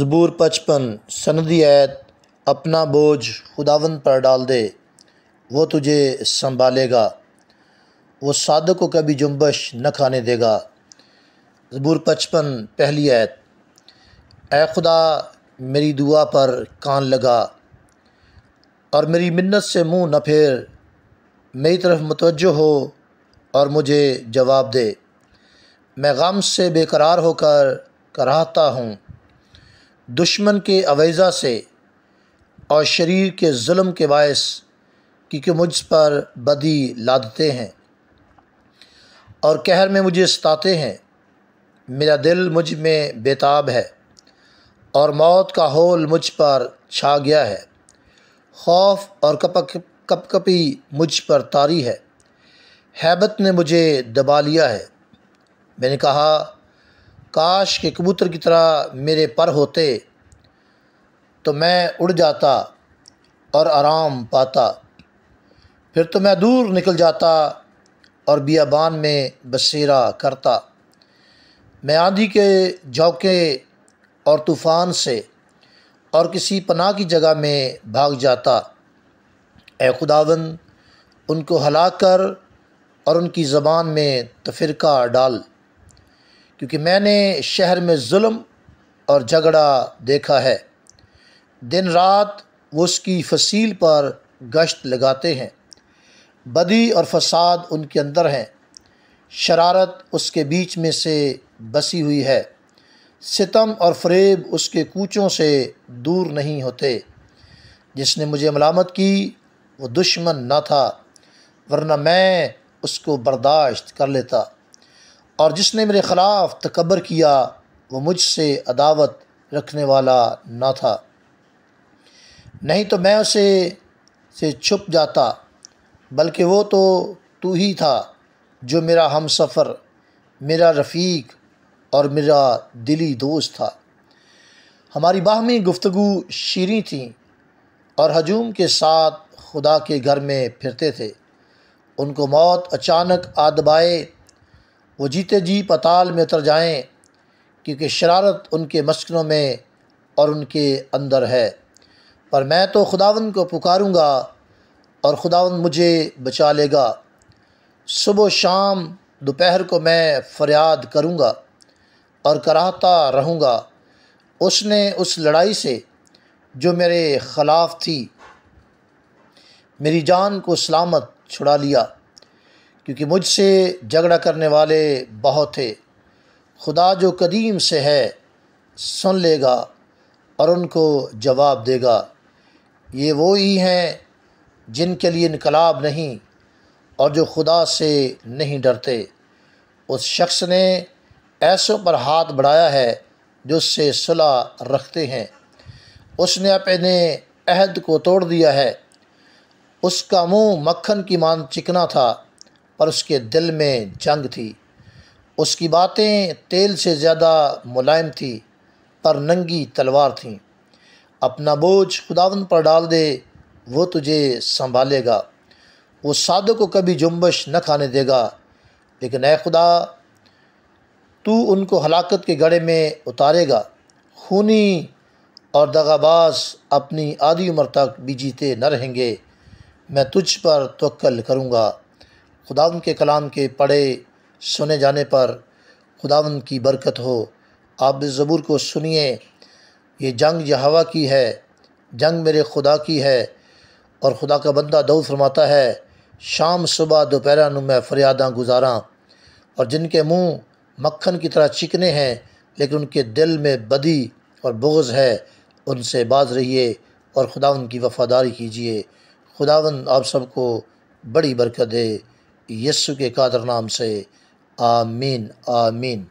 जबूर पचपन सनदी ऐत अपना बोझ खुदावन पर डाल दे वो तुझे संभालेगा वो साधु को कभी जुम्बश न खाने देगा जबूर पचपन पहली ऐत ए खुदा मेरी दुआ पर कान लगा और मेरी मिन्नत से मुंह न फेर मेरी तरफ मतवजो हो और मुझे जवाब दे मैं गम से बेकरार होकर कराहता हूँ दुश्मन के अवैज़ा से और शरीर के जुल्म के बायस क्योंकि मुझ पर बदी लादते हैं और कहर में मुझे सताते हैं मेरा दिल मुझ में बेताब है और मौत का होल मुझ पर छा गया है खौफ और कपक कपकपी मुझ पर तारी है हैबत ने मुझे दबा लिया है मैंने कहा काश के कबूतर की तरह मेरे पर होते तो मैं उड़ जाता और आराम पाता फिर तो मैं दूर निकल जाता और बियाबान में बसेरा करता मैं आंधी के झोंके और तूफ़ान से और किसी पनाह की जगह में भाग जाता ए खुदावन उनको हला कर और उनकी ज़बान में तफरका डाल क्योंकि मैंने शहर में जुल्म और झगड़ा देखा है दिन रात वो उसकी फसील पर गश्त लगाते हैं बदी और फसाद उनके अंदर हैं शरारत उसके बीच में से बसी हुई है सितम और फरेब उसके कूचों से दूर नहीं होते जिसने मुझे मलामत की वो दुश्मन ना था वरना मैं उसको बर्दाश्त कर लेता और जिसने मेरे ख़िलाफ़ तकबर किया वो मुझसे अदावत रखने वाला ना था नहीं तो मैं उसे से छुप जाता बल्कि वो तो तू ही था जो मेरा हम सफ़र मेरा रफ़ीक और मेरा दिली दोस्त था हमारी बाहमी गुफ्तगु शीरी थी और हजूम के साथ खुदा के घर में फिरते थे उनको मौत अचानक आदबाए वो जीते जी पताल में उतर जाएं क्योंकि शरारत उनके मस्कनों में और उनके अंदर है पर मैं तो खुदावन को पुकारूँगा और खुदावन मुझे बचा लेगा सुबह शाम दोपहर को मैं फरियाद करूँगा और कराहता रहूँगा उसने उस लड़ाई से जो मेरे ख़िलाफ़ थी मेरी जान को सलामत छुड़ा लिया क्योंकि मुझसे झगड़ा करने वाले बहुत थे खुदा जो कदीम से है सुन लेगा और उनको जवाब देगा ये वो ही हैं जिनके लिए इनकलाब नहीं और जो खुदा से नहीं डरते उस शख्स ने ऐसों पर हाथ बढ़ाया है जो उससे सुलह रखते हैं उसने अपने अहद को तोड़ दिया है उसका मुंह मक्खन की मान चिकना था पर उसके दिल में जंग थी उसकी बातें तेल से ज़्यादा मुलायम थी पर नंगी तलवार थी अपना बोझ खुदावन पर डाल दे वो तुझे संभालेगा वो साधु को कभी जुम्बश न खाने देगा लेकिन ए खुदा तू उनको हलाकत के गड़े में उतारेगा खूनी और दगाबाज अपनी आधी उम्र तक भी जीते न रहेंगे मैं तुझ पर तोक्ल करूँगा खुदावन के कलाम के पढ़े सुने जाने पर खुदावन की बरकत हो आप ज़बूर को सुनिए ये जंग हवा की है जंग मेरे खुदा की है और खुदा का बंदा दौ फरमाता है शाम सुबह दोपहर नु मैं फरियादा गुजारा और जिनके मुंह मक्खन की तरह चिकने हैं लेकिन उनके दिल में बदी और बोझ है उनसे बाज रहिए और खुदावन की वफादारी कीजिए खुदावन आप सबको बड़ी बरकत दे यस्सु के कादर नाम से आमीन आमीन